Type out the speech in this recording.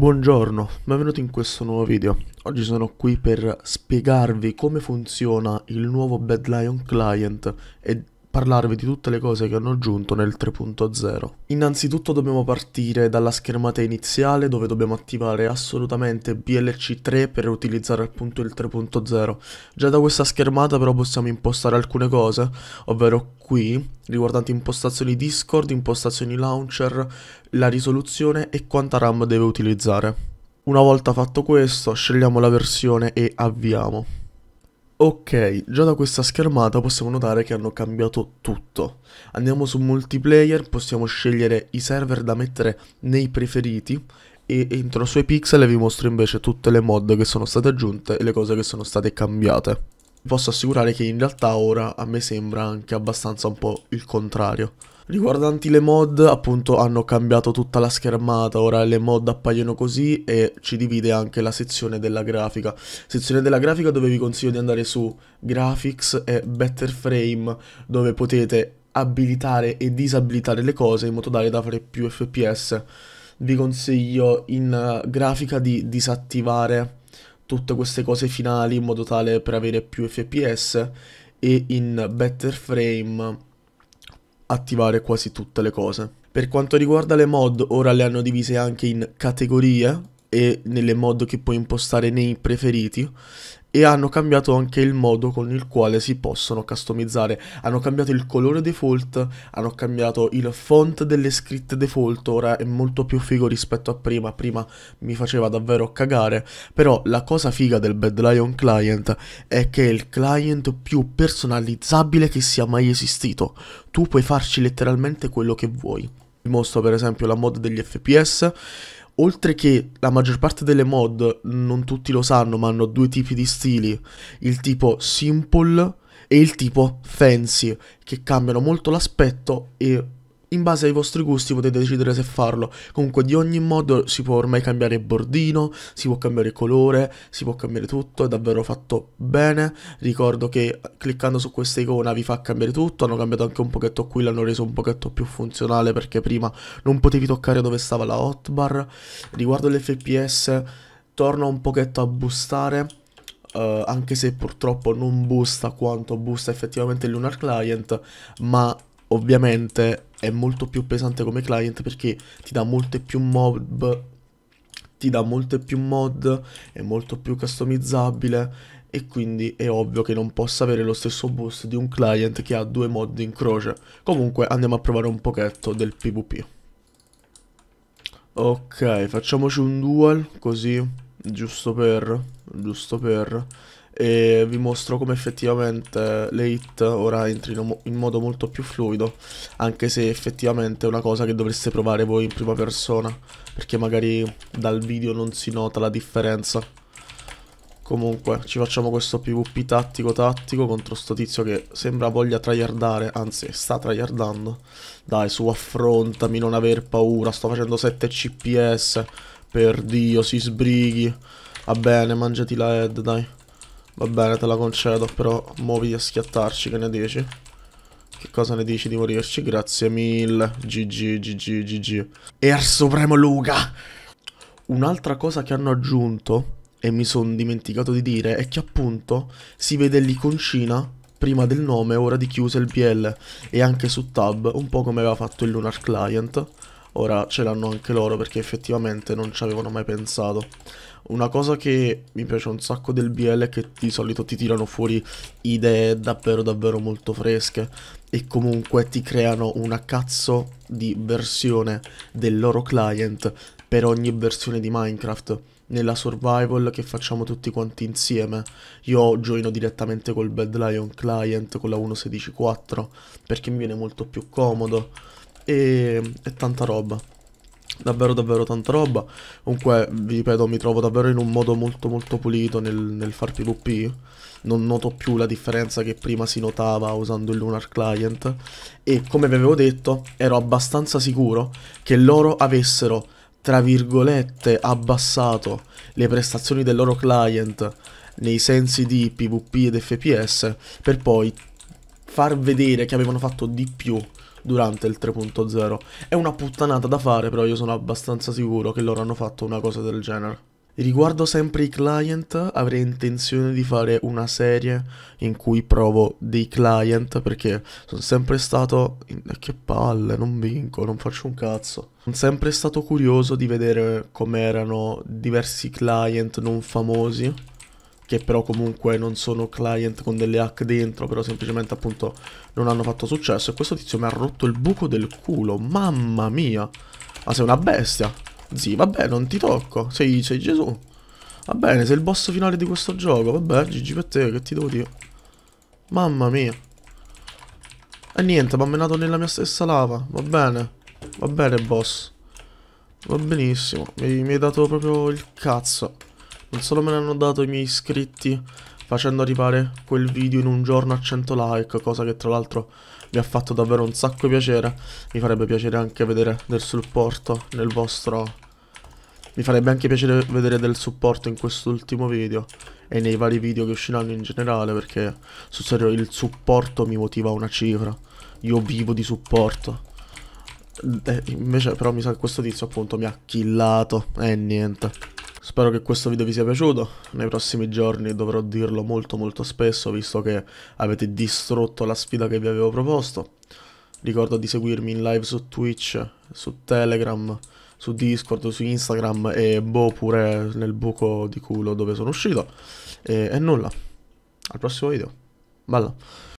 Buongiorno, benvenuti in questo nuovo video. Oggi sono qui per spiegarvi come funziona il nuovo Bad Lion Client e parlarvi di tutte le cose che hanno aggiunto nel 3.0. Innanzitutto dobbiamo partire dalla schermata iniziale dove dobbiamo attivare assolutamente BLC3 per utilizzare appunto il 3.0. Già da questa schermata però possiamo impostare alcune cose, ovvero qui riguardanti impostazioni Discord, impostazioni launcher, la risoluzione e quanta RAM deve utilizzare. Una volta fatto questo scegliamo la versione e avviamo. Ok, già da questa schermata possiamo notare che hanno cambiato tutto. Andiamo su multiplayer, possiamo scegliere i server da mettere nei preferiti e entro sui pixel vi mostro invece tutte le mod che sono state aggiunte e le cose che sono state cambiate. Vi posso assicurare che in realtà ora a me sembra anche abbastanza un po' il contrario. Riguardanti le mod, appunto hanno cambiato tutta la schermata, ora le mod appaiono così e ci divide anche la sezione della grafica. Sezione della grafica dove vi consiglio di andare su Graphics e Better Frame, dove potete abilitare e disabilitare le cose in modo tale da fare più FPS. Vi consiglio in eh, grafica di disattivare tutte queste cose finali in modo tale per avere più FPS e in Better Frame attivare quasi tutte le cose. Per quanto riguarda le mod, ora le hanno divise anche in categorie e nelle mod che puoi impostare nei preferiti e hanno cambiato anche il modo con il quale si possono customizzare. Hanno cambiato il colore default, hanno cambiato il font delle scritte default, ora è molto più figo rispetto a prima, prima mi faceva davvero cagare, però la cosa figa del Bad Lion Client è che è il client più personalizzabile che sia mai esistito. Tu puoi farci letteralmente quello che vuoi. Vi mostro per esempio la mod degli FPS oltre che la maggior parte delle mod, non tutti lo sanno, ma hanno due tipi di stili, il tipo simple e il tipo fancy, che cambiano molto l'aspetto e in base ai vostri gusti potete decidere se farlo. Comunque di ogni modo si può ormai cambiare bordino, si può cambiare colore, si può cambiare tutto, è davvero fatto bene. Ricordo che cliccando su questa icona vi fa cambiare tutto, hanno cambiato anche un pochetto qui, l'hanno reso un pochetto più funzionale perché prima non potevi toccare dove stava la hotbar. Riguardo l'FPS torno un pochetto a boostare. Uh, anche se purtroppo non busta quanto busta effettivamente il Lunar Client, ma ovviamente è molto più pesante come client perché ti dà molte più mob, ti dà molte più mod, è molto più customizzabile e quindi è ovvio che non possa avere lo stesso boost di un client che ha due mod in croce. Comunque andiamo a provare un pochetto del PvP. Ok, facciamoci un duel così, giusto per, giusto per e vi mostro come effettivamente le hit ora entrino in modo molto più fluido anche se effettivamente è una cosa che dovreste provare voi in prima persona perché magari dal video non si nota la differenza comunque ci facciamo questo pvp tattico tattico contro sto tizio che sembra voglia tryhardare anzi sta tryhardando dai su affrontami non aver paura sto facendo 7 cps per dio si sbrighi va bene mangiati la head dai Va bene, te la concedo, però muoviti a schiattarci, che ne dici? Che cosa ne dici di morirci? Grazie mille. GG, GG, GG. E er al Supremo Luca! Un'altra cosa che hanno aggiunto, e mi sono dimenticato di dire, è che appunto si vede l'iconcina prima del nome, ora di chiusa il BL, e anche su tab, un po' come aveva fatto il Lunar Client ora ce l'hanno anche loro perché effettivamente non ci avevano mai pensato. Una cosa che mi piace un sacco del BL è che di solito ti tirano fuori idee davvero davvero molto fresche e comunque ti creano una cazzo di versione del loro client per ogni versione di Minecraft nella survival che facciamo tutti quanti insieme. Io joino direttamente col Bad Lion Client con la 1.16.4 perché mi viene molto più comodo e, e tanta roba davvero davvero tanta roba comunque vi ripeto mi trovo davvero in un modo molto molto pulito nel, nel far pvp non noto più la differenza che prima si notava usando il lunar client e come vi avevo detto ero abbastanza sicuro che loro avessero tra virgolette abbassato le prestazioni del loro client nei sensi di PvP ed FPS per poi far vedere che avevano fatto di più durante il 3.0. È una puttanata da fare, però io sono abbastanza sicuro che loro hanno fatto una cosa del genere. Riguardo sempre i client, avrei intenzione di fare una serie in cui provo dei client perché sono sempre stato... Eh, che palle, non vinco, non faccio un cazzo. Sono sempre stato curioso di vedere com'erano diversi client non famosi che però comunque non sono client con delle hack dentro, però semplicemente appunto non hanno fatto successo. E questo tizio mi ha rotto il buco del culo, mamma mia. Ma sei una bestia. Zii, vabbè, non ti tocco, sei, sei Gesù. Va bene, sei il boss finale di questo gioco, vabbè, GG per te, che ti devo dire. Mamma mia. E niente, mi ha menato nella mia stessa lava, va bene. Va bene, boss. Va benissimo, mi, mi hai dato proprio il cazzo. Non solo me l'hanno dato i miei iscritti facendo arrivare quel video in un giorno a 100 like, cosa che tra l'altro mi ha fatto davvero un sacco piacere. Mi farebbe piacere anche vedere del supporto nel vostro... Mi farebbe anche piacere vedere del supporto in quest'ultimo video e nei vari video che usciranno in generale perché sul serio il supporto mi motiva una cifra. Io vivo di supporto. Eh, invece però mi sa che questo tizio appunto mi ha killato e eh, niente. Spero che questo video vi sia piaciuto, nei prossimi giorni dovrò dirlo molto molto spesso visto che avete distrutto la sfida che vi avevo proposto. Ricordo di seguirmi in live su Twitch, su Telegram, su Discord, su Instagram e boh pure nel buco di culo dove sono uscito. E, e nulla, al prossimo video. Bella.